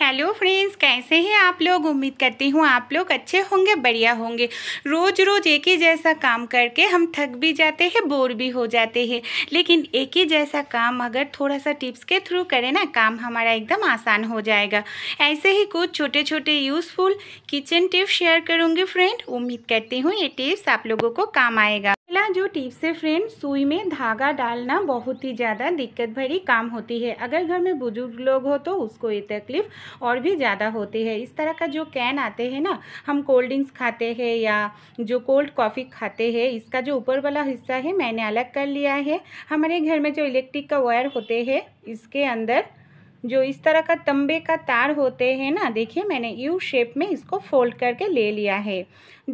hello friends कैसे हैं आप लोग उम्मीद करती हूँ आप लोग अच्छे होंगे बढ़िया होंगे रोज़ रोज़ एक ही जैसा काम करके हम थक भी जाते हैं बोर भी हो जाते हैं लेकिन एक ही जैसा काम अगर थोड़ा सा टिप्स के थ्रू करें ना काम हमारा एकदम आसान हो जाएगा ऐसे ही कुछ छोटे छोटे यूज़फुल किचन टिप्स शेयर करूँगी फ्रेंड उम्मीद करती हूँ ये टिप्स आप लोगों को काम आएगा पहला जो टिप्स है फ्रेंड सुई में धागा डालना बहुत ही ज़्यादा दिक्कत भरी काम होती है अगर घर में बुजुर्ग लोग हो तो उसको ये तकलीफ़ और भी ज़्यादा होती है इस तरह का जो कैन आते हैं ना हम कोल्ड ड्रिंक्स खाते हैं या जो कोल्ड कॉफ़ी खाते हैं इसका जो ऊपर वाला हिस्सा है मैंने अलग कर लिया है हमारे घर में जो इलेक्ट्रिक का वायर होते हैं इसके अंदर जो इस तरह का तंबे का तार होते हैं ना देखिए मैंने यू शेप में इसको फोल्ड करके ले लिया है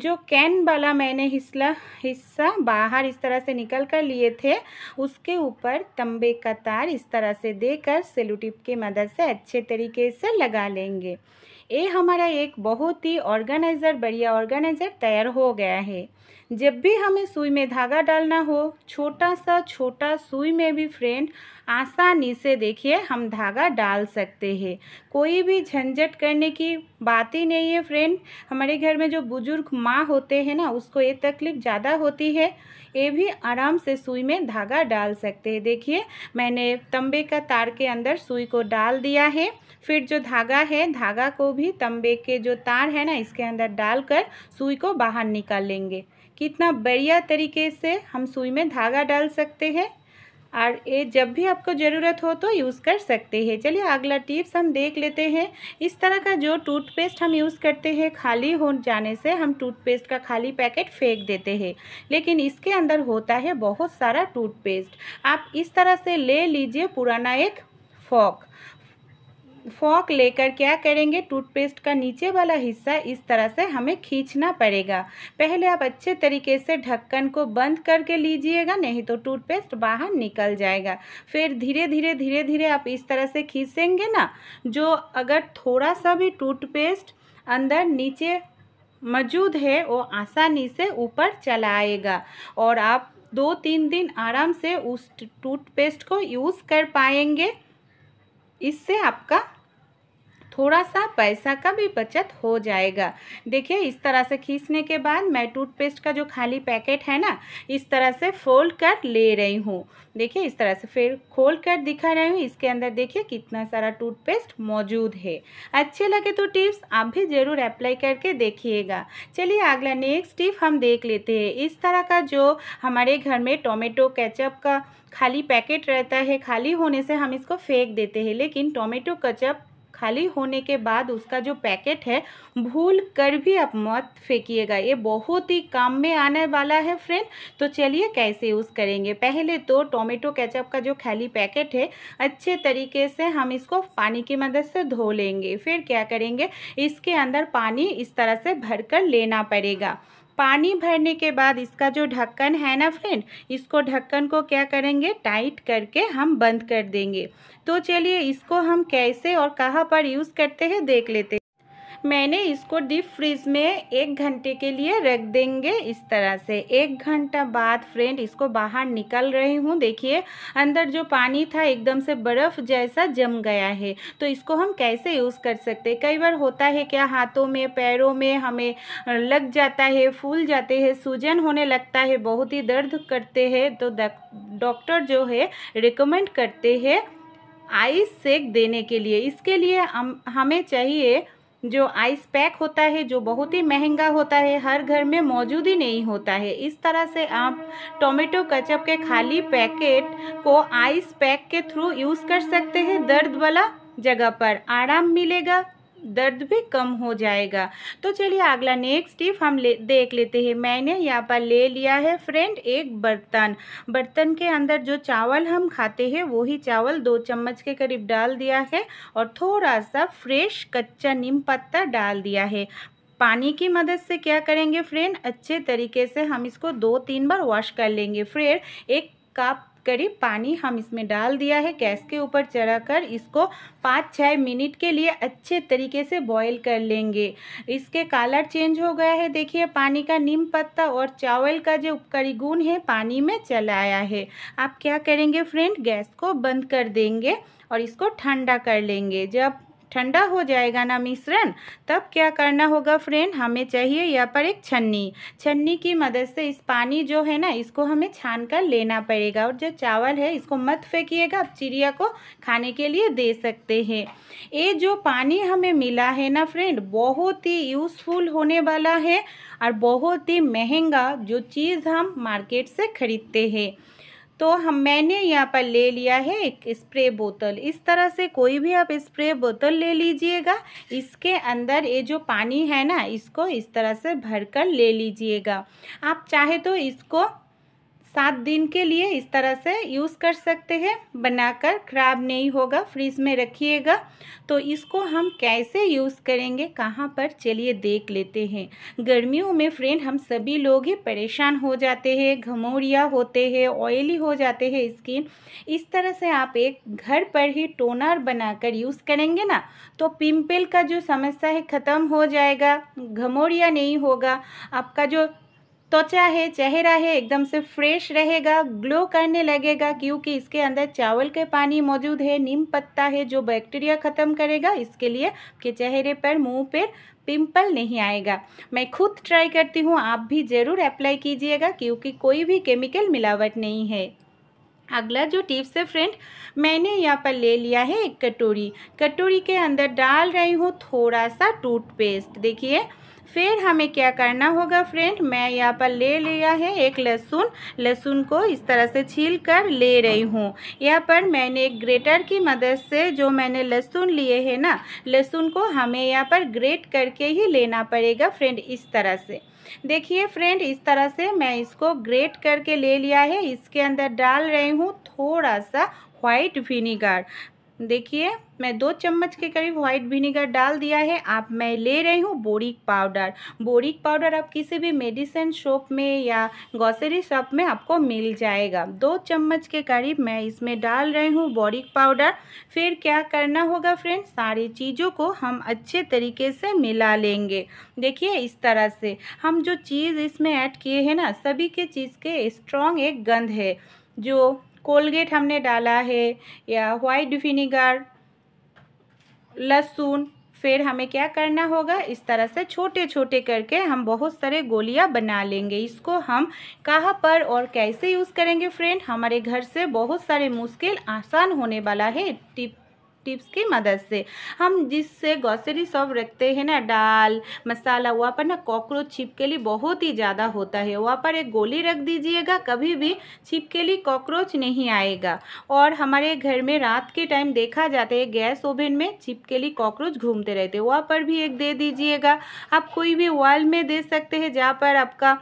जो कैन वाला मैंने हिस्सा हिस्सा बाहर इस तरह से निकल कर लिए थे उसके ऊपर तंबे का तार इस तरह से देकर सेलूटिप की मदद से अच्छे तरीके से लगा लेंगे ये हमारा एक बहुत ही ऑर्गेनाइज़र बढ़िया ऑर्गेनाइज़र तैयार हो गया है जब भी हमें सुई में धागा डालना हो छोटा सा छोटा सुई में भी फ्रेंड आसानी से देखिए हम धागा डाल सकते हैं कोई भी झंझट करने की बात ही नहीं है फ्रेंड हमारे घर में जो बुज़ुर्ग माँ होते हैं ना उसको ये तकलीफ़ ज़्यादा होती है ये भी आराम से सुई में धागा डाल सकते हैं देखिए मैंने तंबे का तार के अंदर सुई को डाल दिया है फिर जो धागा है धागा को भी तंबे के जो तार है ना इसके अंदर डालकर सुई को बाहर निकाल लेंगे कितना बढ़िया तरीके से हम सुई में धागा डाल सकते हैं और ये जब भी आपको ज़रूरत हो तो यूज़ कर सकते हैं चलिए अगला टिप्स हम देख लेते हैं इस तरह का जो टूथपेस्ट हम यूज़ करते हैं खाली हो जाने से हम टूथपेस्ट का खाली पैकेट फेंक देते हैं लेकिन इसके अंदर होता है बहुत सारा टूथपेस्ट आप इस तरह से ले लीजिए पुराना एक फॉक फॉक लेकर क्या करेंगे टूथपेस्ट का नीचे वाला हिस्सा इस तरह से हमें खींचना पड़ेगा पहले आप अच्छे तरीके से ढक्कन को बंद करके लीजिएगा नहीं तो टूथपेस्ट बाहर निकल जाएगा फिर धीरे धीरे धीरे धीरे आप इस तरह से खींचेंगे ना जो अगर थोड़ा सा भी टूथपेस्ट अंदर नीचे मौजूद है वो आसानी से ऊपर चला आएगा और आप दो तीन दिन आराम से उस टूथपेस्ट को यूज़ कर पाएंगे इससे आपका थोड़ा सा पैसा का भी बचत हो जाएगा देखिए इस तरह से खींचने के बाद मैं टूथपेस्ट का जो खाली पैकेट है ना इस तरह से फोल्ड कर ले रही हूँ देखिए इस तरह से फिर खोल कर दिखा रही हूँ इसके अंदर देखिए कितना सारा टूथपेस्ट मौजूद है अच्छे लगे तो टिप्स आप भी ज़रूर अप्लाई करके देखिएगा चलिए अगला नेक्स्ट टिप हम देख लेते हैं इस तरह का जो हमारे घर में टोमेटो कैचअप का खाली पैकेट रहता है खाली होने से हम इसको फेंक देते हैं लेकिन टोमेटो कचअप खाली होने के बाद उसका जो पैकेट है भूल कर भी आप मत फेंकिएगा ये बहुत ही काम में आने वाला है फ्रेंड तो चलिए कैसे यूज़ करेंगे पहले तो टोमेटो केचप का जो खाली पैकेट है अच्छे तरीके से हम इसको पानी की मदद से धो लेंगे फिर क्या करेंगे इसके अंदर पानी इस तरह से भर कर लेना पड़ेगा पानी भरने के बाद इसका जो ढक्कन है ना फ्रेंड इसको ढक्कन को क्या करेंगे टाइट करके हम बंद कर देंगे तो चलिए इसको हम कैसे और कहाँ पर यूज़ करते हैं देख लेते हैं मैंने इसको डीप फ्रिज में एक घंटे के लिए रख देंगे इस तरह से एक घंटा बाद फ्रेंड इसको बाहर निकल रही हूँ देखिए अंदर जो पानी था एकदम से बर्फ़ जैसा जम गया है तो इसको हम कैसे यूज़ कर सकते कई बार होता है क्या हाथों में पैरों में हमें लग जाता है फूल जाते हैं सूजन होने लगता है बहुत ही दर्द करते हैं तो डॉक्टर जो है रिकमेंड करते हैं आइस सेक देने के लिए इसके लिए हम हमें चाहिए जो आइस पैक होता है जो बहुत ही महंगा होता है हर घर में मौजूद ही नहीं होता है इस तरह से आप टोमेटो कचप के खाली पैकेट को आइस पैक के थ्रू यूज़ कर सकते हैं दर्द वाला जगह पर आराम मिलेगा दर्द भी कम हो जाएगा तो चलिए अगला नेक्स्ट टिप हम ले देख लेते हैं मैंने यहाँ पर ले लिया है फ्रेंड एक बर्तन बर्तन के अंदर जो चावल हम खाते हैं वही चावल दो चम्मच के करीब डाल दिया है और थोड़ा सा फ्रेश कच्चा नीम पत्ता डाल दिया है पानी की मदद से क्या करेंगे फ्रेंड अच्छे तरीके से हम इसको दो तीन बार वॉश कर लेंगे फ्रेंड एक कप करीब पानी हम इसमें डाल दिया है गैस के ऊपर चढ़ाकर इसको पाँच छः मिनट के लिए अच्छे तरीके से बॉईल कर लेंगे इसके कलर चेंज हो गया है देखिए पानी का नीम पत्ता और चावल का जो करीगुन गुण है पानी में चला आया है आप क्या करेंगे फ्रेंड गैस को बंद कर देंगे और इसको ठंडा कर लेंगे जब ठंडा हो जाएगा ना मिश्रण तब क्या करना होगा फ्रेंड हमें चाहिए यहाँ पर एक छन्नी छन्नी की मदद से इस पानी जो है ना इसको हमें छान कर लेना पड़ेगा और जो चावल है इसको मत फेंकिएगा आप चिड़िया को खाने के लिए दे सकते हैं ये जो पानी हमें मिला है ना फ्रेंड बहुत ही यूज़फुल होने वाला है और बहुत ही महंगा जो चीज़ हम मार्केट से ख़रीदते हैं तो हम मैंने यहाँ पर ले लिया है एक स्प्रे बोतल इस तरह से कोई भी आप स्प्रे बोतल ले लीजिएगा इसके अंदर ये जो पानी है ना इसको इस तरह से भर कर ले लीजिएगा आप चाहे तो इसको सात दिन के लिए इस तरह से यूज़ कर सकते हैं बनाकर ख़राब नहीं होगा फ्रिज में रखिएगा तो इसको हम कैसे यूज़ करेंगे कहाँ पर चलिए देख लेते हैं गर्मियों में फ्रेंड हम सभी लोग ही परेशान हो जाते हैं घमोरिया होते हैं ऑयली हो जाते हैं स्किन इस तरह से आप एक घर पर ही टोनर बनाकर यूज़ करेंगे ना तो पिम्पल का जो समस्या है ख़त्म हो जाएगा घमोरिया नहीं होगा आपका जो त्वचा है चेहरा है एकदम से फ्रेश रहेगा ग्लो करने लगेगा क्योंकि इसके अंदर चावल के पानी मौजूद है नीम पत्ता है जो बैक्टीरिया ख़त्म करेगा इसके लिए आपके चेहरे पर मुंह पर पिंपल नहीं आएगा मैं खुद ट्राई करती हूँ आप भी ज़रूर अप्लाई कीजिएगा क्योंकि कोई भी केमिकल मिलावट नहीं है अगला जो टिप्स है फ्रेंड मैंने यहाँ पर ले लिया है एक कटोरी कटोरी के अंदर डाल रही हूँ थोड़ा सा टूथपेस्ट देखिए फिर हमें क्या करना होगा फ्रेंड मैं यहाँ पर ले लिया है एक लहसुन लहसुन को इस तरह से छील कर ले रही हूँ यहाँ पर मैंने एक ग्रेटर की मदद से जो मैंने लहसुन लिए है ना लहसुन को हमें यहाँ पर ग्रेट करके ही लेना पड़ेगा फ्रेंड इस तरह से देखिए फ्रेंड इस तरह से मैं इसको ग्रेट करके ले लिया है इसके अंदर डाल रही हूँ थोड़ा सा वाइट विनीगर देखिए मैं दो चम्मच के करीब व्हाइट विनीगर डाल दिया है आप मैं ले रही हूँ बोरिक पाउडर बोरिक पाउडर आप किसी भी मेडिसिन शॉप में या ग्रॉसरी शॉप में आपको मिल जाएगा दो चम्मच के करीब मैं इसमें डाल रही हूँ बोरिक पाउडर फिर क्या करना होगा फ्रेंड सारी चीज़ों को हम अच्छे तरीके से मिला लेंगे देखिए इस तरह से हम जो चीज़ इसमें ऐड किए हैं ना सभी के चीज़ के स्ट्रॉन्ग एक गंध है जो कोलगेट हमने डाला है या वाइट विनीगर लहसुन फिर हमें क्या करना होगा इस तरह से छोटे छोटे करके हम बहुत सारे गोलियां बना लेंगे इसको हम कहाँ पर और कैसे यूज़ करेंगे फ्रेंड हमारे घर से बहुत सारे मुश्किल आसान होने वाला है टिप टिप्स की मदद से हम जिससे ग्रॉसरी सब रखते हैं ना दाल मसाला वहाँ पर ना कॉकरोच लिए बहुत ही ज़्यादा होता है वहाँ पर एक गोली रख दीजिएगा कभी भी लिए कॉकरोच नहीं आएगा और हमारे घर में रात के टाइम देखा जाता है गैस ओवन में लिए कॉकरोच घूमते रहते हैं वहाँ पर भी एक दे दीजिएगा आप कोई भी वॉल में दे सकते हैं जहाँ पर आपका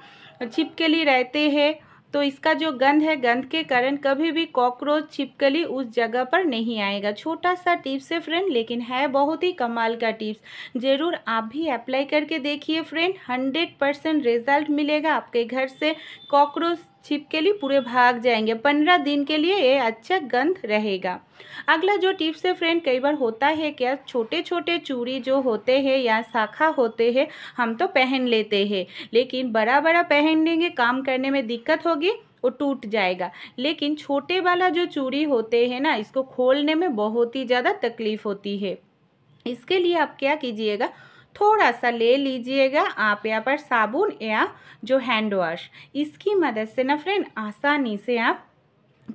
लिए रहते हैं तो इसका जो गंध है गंध के कारण कभी भी कॉकरोच छिपकली उस जगह पर नहीं आएगा छोटा सा टिप्स है फ्रेंड लेकिन है बहुत ही कमाल का टिप्स ज़रूर आप भी अप्लाई करके देखिए फ्रेंड हंड्रेड परसेंट रिजल्ट मिलेगा आपके घर से कॉकरोच छिपकली पूरे भाग जाएंगे पंद्रह दिन के लिए ये अच्छा गंध रहेगा अगला जो टिप्स है फ्रेंड कई बार होता है क्या छोटे छोटे चूड़ी जो होते हैं या शाखा होते हैं हम तो पहन लेते हैं लेकिन बड़ा बड़ा पहन लेंगे काम करने में दिक्कत होगी वो टूट जाएगा लेकिन छोटे वाला जो चूड़ी होते हैं ना इसको खोलने में बहुत ही ज़्यादा तकलीफ़ होती है इसके लिए आप क्या कीजिएगा थोड़ा सा ले लीजिएगा आप यहाँ पर साबुन या जो हैंड वॉश इसकी मदद से ना फ्रेंड आसानी से आप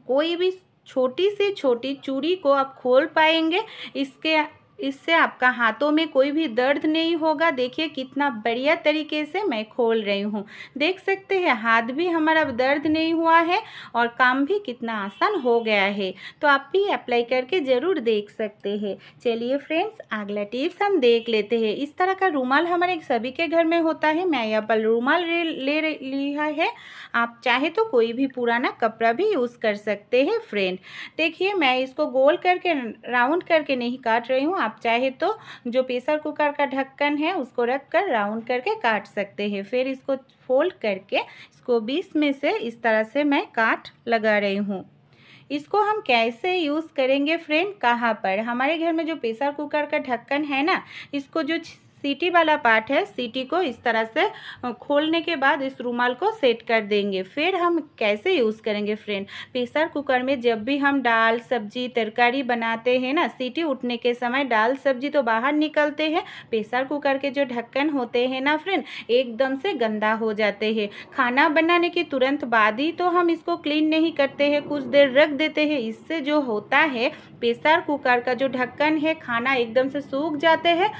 कोई भी छोटी से छोटी चूड़ी को आप खोल पाएंगे इसके इससे आपका हाथों में कोई भी दर्द नहीं होगा देखिए कितना बढ़िया तरीके से मैं खोल रही हूँ देख सकते हैं हाथ भी हमारा दर्द नहीं हुआ है और काम भी कितना आसान हो गया है तो आप भी अप्लाई करके ज़रूर देख सकते हैं चलिए फ्रेंड्स अगला टिप्स हम देख लेते हैं इस तरह का रूमाल हमारे सभी के घर में होता है मैं यहाँ पर रूमाल ले लिया है आप चाहे तो कोई भी पुराना कपड़ा भी यूज़ कर सकते हैं फ्रेंड देखिए मैं इसको गोल करके राउंड करके नहीं काट रही हूँ आप चाहे तो जो प्रेशर कुकर का ढक्कन है उसको रख कर राउंड करके काट सकते हैं फिर इसको फोल्ड करके इसको बीस में से इस तरह से मैं काट लगा रही हूँ इसको हम कैसे यूज़ करेंगे फ्रेंड कहाँ पर हमारे घर में जो प्रेशर कुकर का ढक्कन है ना इसको जो सीटी वाला पार्ट है सीटी को इस तरह से खोलने के बाद इस रूमाल को सेट कर देंगे फिर हम कैसे यूज़ करेंगे फ्रेंड प्रेशर कुकर में जब भी हम दाल सब्जी तरकारी बनाते हैं ना सीटी उठने के समय दाल सब्जी तो बाहर निकलते हैं प्रेशर कुकर के जो ढक्कन होते हैं ना फ्रेंड एकदम से गंदा हो जाते हैं खाना बनाने के तुरंत बाद ही तो हम इसको क्लीन नहीं करते हैं कुछ देर रख देते हैं इससे जो होता है प्रेशर कुकर का जो ढक्कन है खाना एकदम से सूख जाते हैं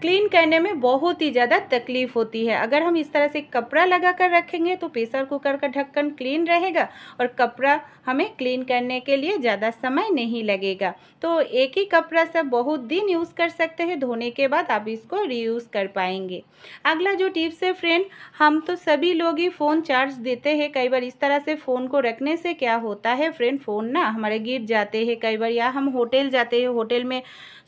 क्लीन करने में बहुत ही ज़्यादा तकलीफ़ होती है अगर हम इस तरह से कपड़ा लगा कर रखेंगे तो प्रेशर कुकर का ढक्कन क्लीन रहेगा और कपड़ा हमें क्लीन करने के लिए ज़्यादा समय नहीं लगेगा तो एक ही कपड़ा सब बहुत दिन यूज़ कर सकते हैं धोने के बाद आप इसको रीयूज़ कर पाएंगे अगला जो टिप्स है फ्रेंड हम तो सभी लोग ही फ़ोन चार्ज देते हैं कई बार इस तरह से फ़ोन को रखने से क्या होता है फ्रेंड फ़ोन ना हमारे गिर जाते हैं कई बार या हम होटल जाते हैं होटल में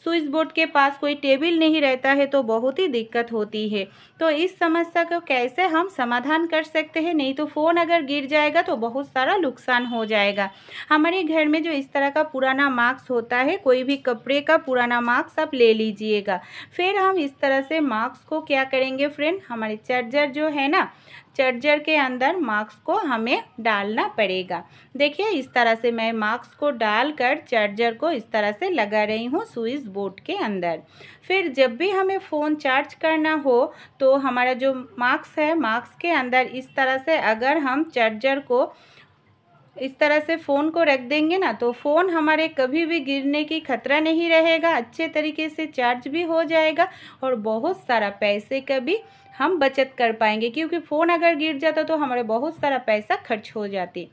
स्विच बोर्ड के पास कोई टेबल नहीं रहता है तो बहुत ही दिक्कत होती है तो इस समस्या को कैसे हम समाधान कर सकते हैं नहीं तो फ़ोन अगर गिर जाएगा तो बहुत सारा नुकसान हो जाएगा हमारे घर में जो इस तरह का पुराना मार्क्स होता है कोई भी कपड़े का पुराना मार्क्स आप ले लीजिएगा फिर हम इस तरह से मार्क्स को क्या करेंगे फ्रेंड हमारे चार्जर जो है ना चार्जर के अंदर मार्क्स को हमें डालना पड़ेगा देखिए इस तरह से मैं मार्क्स को डालकर चार्जर को इस तरह से लगा रही हूँ स्विच बोर्ड के अंदर फिर जब भी हमें फ़ोन चार्ज करना हो तो हमारा जो मार्क्स है मार्क्स के अंदर इस तरह से अगर हम चार्जर को इस तरह से फ़ोन को रख देंगे ना तो फ़ोन हमारे कभी भी गिरने की खतरा नहीं रहेगा अच्छे तरीके से चार्ज भी हो जाएगा और बहुत सारा पैसे का भी हम बचत कर पाएंगे क्योंकि फ़ोन अगर गिर जाता तो हमारे बहुत सारा पैसा खर्च हो जाती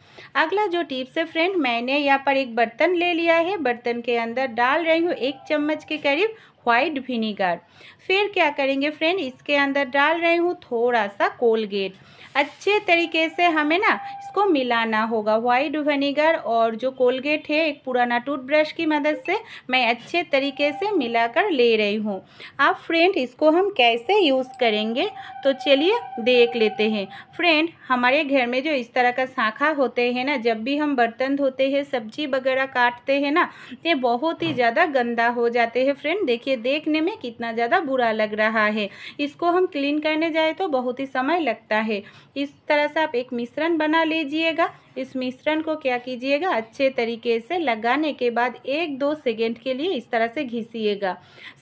अगला जो टिप्स है फ्रेंड मैंने यहाँ पर एक बर्तन ले लिया है बर्तन के अंदर डाल रही हूँ एक चम्मच के करीब वाइट विनीगर फिर क्या करेंगे फ्रेंड इसके अंदर डाल रही हूँ थोड़ा सा कोलगेट अच्छे तरीके से हमें ना इसको मिलाना होगा वाइट वनीगर और जो कोलगेट है एक पुराना टूथब्रश की मदद से मैं अच्छे तरीके से मिलाकर ले रही हूँ अब फ्रेंड इसको हम कैसे यूज़ करेंगे तो चलिए देख लेते हैं फ्रेंड हमारे घर में जो इस तरह का शाखा होते हैं ना जब भी हम बर्तन धोते हैं सब्जी वगैरह काटते हैं ना ये बहुत ही ज़्यादा गंदा हो जाते हैं फ्रेंड देखिए देखने में कितना ज़्यादा बुरा लग रहा है इसको हम क्लीन करने जाए तो बहुत ही समय लगता है इस तरह से आप एक मिश्रण बना लीजिएगा इस मिश्रण को क्या कीजिएगा अच्छे तरीके से लगाने के बाद एक दो सेकेंड के लिए इस तरह से घिसिएगा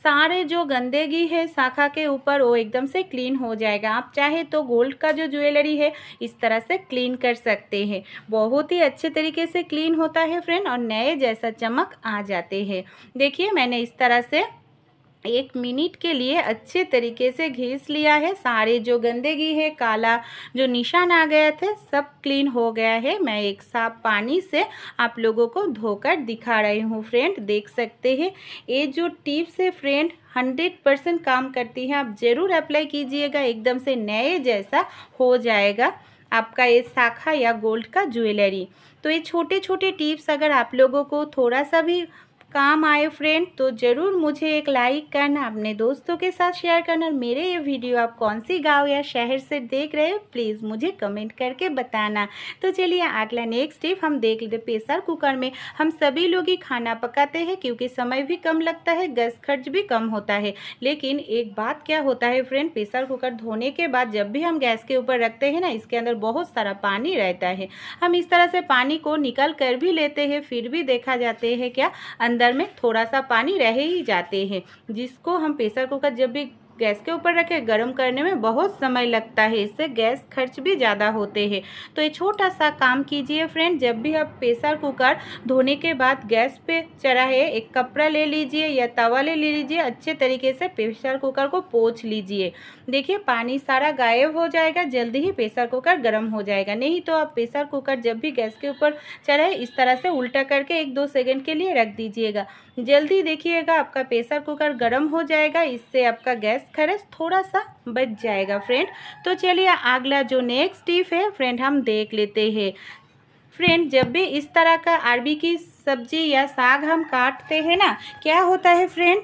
सारे जो गंदगी है शाखा के ऊपर वो एकदम से क्लीन हो जाएगा आप चाहे तो गोल्ड का जो ज्वेलरी है इस तरह से क्लीन कर सकते हैं बहुत ही अच्छे तरीके से क्लीन होता है फ्रेंड और नए जैसा चमक आ जाते हैं देखिए मैंने इस तरह से एक मिनट के लिए अच्छे तरीके से घिस लिया है सारे जो गंदगी है काला जो निशान आ गया थे सब क्लीन हो गया है मैं एक साफ पानी से आप लोगों को धोकर दिखा रही हूँ फ्रेंड देख सकते हैं ये जो टिप्स है फ्रेंड हंड्रेड परसेंट काम करती है आप ज़रूर अप्लाई कीजिएगा एकदम से नए जैसा हो जाएगा आपका ये शाखा या गोल्ड का ज्वेलरी तो ये छोटे छोटे टिप्स अगर आप लोगों को थोड़ा सा भी काम आए फ्रेंड तो ज़रूर मुझे एक लाइक करना अपने दोस्तों के साथ शेयर करना और मेरे ये वीडियो आप कौन सी गांव या शहर से देख रहे हो प्लीज़ मुझे कमेंट करके बताना तो चलिए अगला नेक्स्ट स्टेप हम देख लेते प्रेशर कुकर में हम सभी लोग ही खाना पकाते हैं क्योंकि समय भी कम लगता है गैस खर्च भी कम होता है लेकिन एक बात क्या होता है फ्रेंड प्रेशर कुकर धोने के बाद जब भी हम गैस के ऊपर रखते हैं ना इसके अंदर बहुत सारा पानी रहता है हम इस तरह से पानी को निकल कर भी लेते हैं फिर भी देखा जाते हैं क्या अंदर अंदर में थोड़ा सा पानी रह ही जाते हैं जिसको हम प्रेशर कुकर जब भी गैस के ऊपर रखें गर्म करने में बहुत समय लगता है इससे गैस खर्च भी ज़्यादा होते हैं तो ये छोटा सा काम कीजिए फ्रेंड जब भी आप प्रेशर कुकर धोने के बाद गैस पे चढ़ाए एक कपड़ा ले लीजिए या तवा ले लीजिए अच्छे तरीके से प्रेशर कुकर को पोछ लीजिए देखिए पानी सारा गायब हो जाएगा जल्दी ही प्रेशर कुकर गर्म हो जाएगा नहीं तो आप प्रेशर कुकर जब भी गैस के ऊपर चढ़ाए इस तरह से उल्टा करके एक दो सेकेंड के लिए रख दीजिएगा जल्दी देखिएगा आपका प्रेशर कुकर गर्म हो जाएगा इससे आपका गैस खर्च थोड़ा सा बच जाएगा फ्रेंड तो चलिए अगला जो नेक्स्ट टिप है फ्रेंड हम देख लेते हैं फ्रेंड जब भी इस तरह का अरबी की सब्जी या साग हम काटते हैं ना क्या होता है फ्रेंड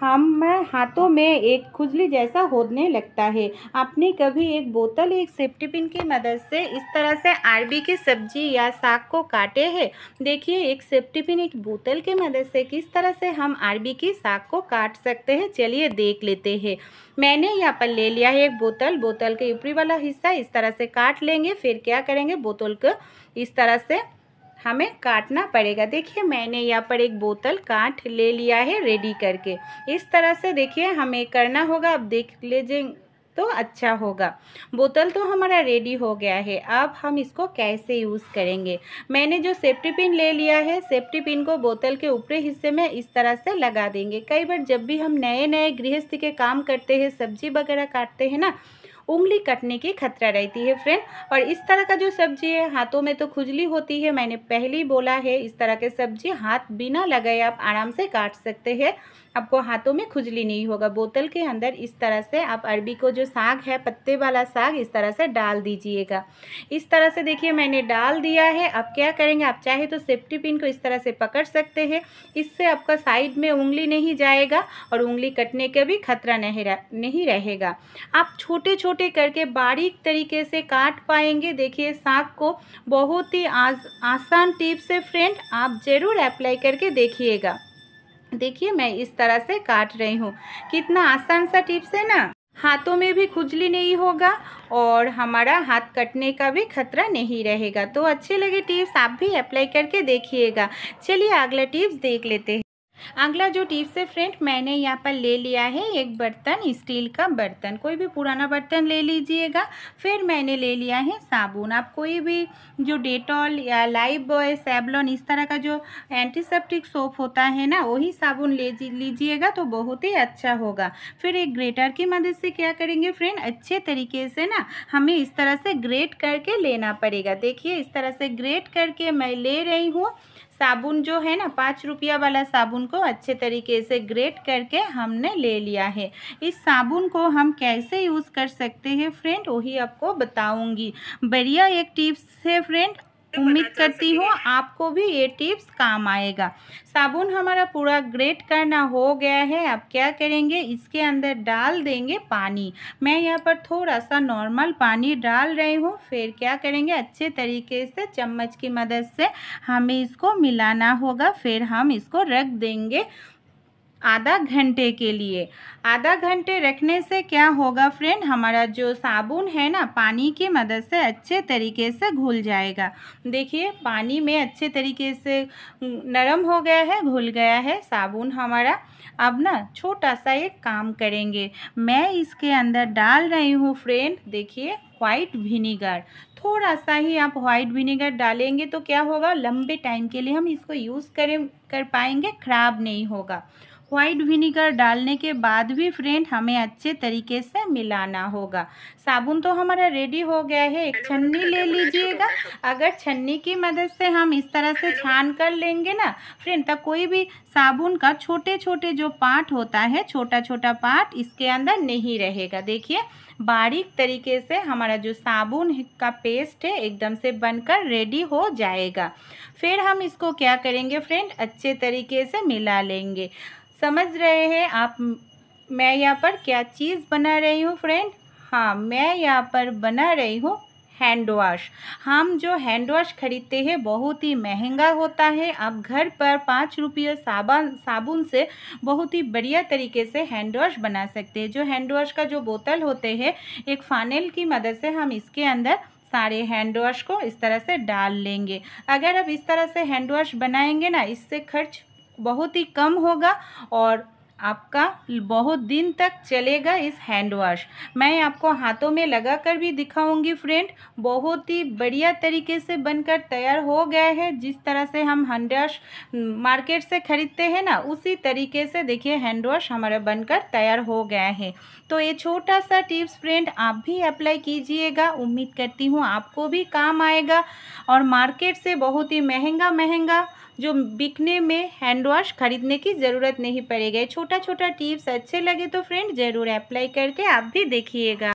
हम हाथों में एक खुजली जैसा होने लगता है आपने कभी एक बोतल एक सेफ्टी पिन की मदद से इस तरह से आरबी की सब्जी या साग को काटे हैं देखिए एक सेफ्टी पिन एक बोतल की मदद से किस तरह से हम आरबी की साग को काट सकते हैं चलिए देख लेते हैं मैंने यहाँ पर ले लिया है एक बोतल बोतल के ऊपरी वाला हिस्सा इस तरह से काट लेंगे फिर क्या करेंगे बोतल को इस तरह से हमें काटना पड़ेगा देखिए मैंने यहाँ पर एक बोतल काट ले लिया है रेडी करके इस तरह से देखिए हमें करना होगा अब देख लीजिए तो अच्छा होगा बोतल तो हमारा रेडी हो गया है अब हम इसको कैसे यूज़ करेंगे मैंने जो सेफ्टी पिन ले लिया है सेफ्टी पिन को बोतल के ऊपरी हिस्से में इस तरह से लगा देंगे कई बार जब भी हम नए नए गृहस्थी के काम करते हैं सब्जी वगैरह काटते हैं ना उंगली कटने की खतरा रहती है फ्रेंड और इस तरह का जो सब्जी है हाथों में तो खुजली होती है मैंने पहले ही बोला है इस तरह के सब्जी हाथ बिना लगाए आप आराम से काट सकते हैं आपको हाथों में खुजली नहीं होगा बोतल के अंदर इस तरह से आप अरबी को जो साग है पत्ते वाला साग इस तरह से डाल दीजिएगा इस तरह से देखिए मैंने डाल दिया है अब क्या करेंगे आप चाहे तो सेफ्टी पिन को इस तरह से पकड़ सकते हैं इससे आपका साइड में उंगली नहीं जाएगा और उंगली कटने का भी खतरा नहीं रह, नहीं रहेगा आप छोटे छोटे करके बारीक तरीके से काट पाएंगे देखिए साग को बहुत ही आसान टिप्स है फ्रेंड आप ज़रूर अप्लाई करके देखिएगा देखिए मैं इस तरह से काट रही हूँ कितना आसान सा टिप्स है ना हाथों में भी खुजली नहीं होगा और हमारा हाथ कटने का भी खतरा नहीं रहेगा तो अच्छे लगे टिप्स आप भी अप्लाई करके देखिएगा चलिए अगला टिप्स देख लेते हैं अगला जो टिप्स है फ्रेंड मैंने यहाँ पर ले लिया है एक बर्तन स्टील का बर्तन कोई भी पुराना बर्तन ले लीजिएगा फिर मैंने ले लिया है साबुन आप कोई भी जो डेटॉल या लाइफ बॉय सेबलॉन इस तरह का जो एंटीसेप्टिक सोप होता है ना वही साबुन ले लीजिएगा तो बहुत ही अच्छा होगा फिर एक ग्रेटर की मदद से क्या करेंगे फ्रेंड अच्छे तरीके से ना हमें इस तरह से ग्रेट करके लेना पड़ेगा देखिए इस तरह से ग्रेट करके मैं ले रही हूँ साबुन जो है ना पाँच रुपया वाला साबुन को अच्छे तरीके से ग्रेट करके हमने ले लिया है इस साबुन को हम कैसे यूज़ कर सकते हैं फ्रेंड वही आपको बताऊंगी बढ़िया एक टिप्स है फ्रेंड तो उम्मीद तो करती हूँ आपको भी ये टिप्स काम आएगा साबुन हमारा पूरा ग्रेट करना हो गया है अब क्या करेंगे इसके अंदर डाल देंगे पानी मैं यहाँ पर थोड़ा सा नॉर्मल पानी डाल रही हूँ फिर क्या करेंगे अच्छे तरीके से चम्मच की मदद से हमें इसको मिलाना होगा फिर हम इसको रख देंगे आधा घंटे के लिए आधा घंटे रखने से क्या होगा फ्रेंड हमारा जो साबुन है ना पानी की मदद से अच्छे तरीके से घुल जाएगा देखिए पानी में अच्छे तरीके से नरम हो गया है घुल गया है साबुन हमारा अब ना छोटा सा एक काम करेंगे मैं इसके अंदर डाल रही हूँ फ्रेंड देखिए वाइट विनीगर थोड़ा सा ही आप वाइट विनेगर डालेंगे तो क्या होगा लंबे टाइम के लिए हम इसको यूज़ करें कर पाएंगे ख़राब नहीं होगा व्हाइट विनीगर डालने के बाद भी फ्रेंड हमें अच्छे तरीके से मिलाना होगा साबुन तो हमारा रेडी हो गया है एक छन्नी ले लीजिएगा अगर छन्नी की मदद से हम इस तरह से छान कर लेंगे ना फ्रेंड तब कोई भी साबुन का छोटे छोटे जो पार्ट होता है छोटा छोटा पार्ट इसके अंदर नहीं रहेगा देखिए बारीक तरीके से हमारा जो साबुन का पेस्ट है एकदम से बनकर रेडी हो जाएगा फिर हम इसको क्या करेंगे फ्रेंड अच्छे तरीके से मिला लेंगे समझ रहे हैं आप मैं यहाँ पर क्या चीज़ बना रही हूँ फ्रेंड हाँ मैं यहाँ पर बना रही हूँ हैंड वॉश हम जो हैंड वॉश खरीदते हैं बहुत ही महंगा होता है आप घर पर पाँच रुपये साबन साबुन से बहुत ही बढ़िया तरीके से हैंड वॉश बना सकते हैं जो हैंड वॉश का जो बोतल होते हैं एक फानेल की मदद से हम इसके अंदर सारे हैंड वॉश को इस तरह से डाल लेंगे अगर आप इस तरह से हैंड वॉश बनाएंगे ना इससे खर्च बहुत ही कम होगा और आपका बहुत दिन तक चलेगा इस हैंड वॉश मैं आपको हाथों में लगा कर भी दिखाऊंगी फ्रेंड बहुत ही बढ़िया तरीके से बनकर तैयार हो गया है जिस तरह से हम हैंड वॉश मार्केट से ख़रीदते हैं ना उसी तरीके से देखिए हैंड वॉश हमारा बनकर तैयार हो गया है तो ये छोटा सा टिप्स फ्रेंड आप भी अप्लाई कीजिएगा उम्मीद करती हूँ आपको भी काम आएगा और मार्केट से बहुत ही महंगा महंगा जो बिकने में हैंड वॉश खरीदने की ज़रूरत नहीं पड़ेगा छोटा छोटा टिप्स अच्छे लगे तो फ्रेंड ज़रूर अप्लाई करके आप भी देखिएगा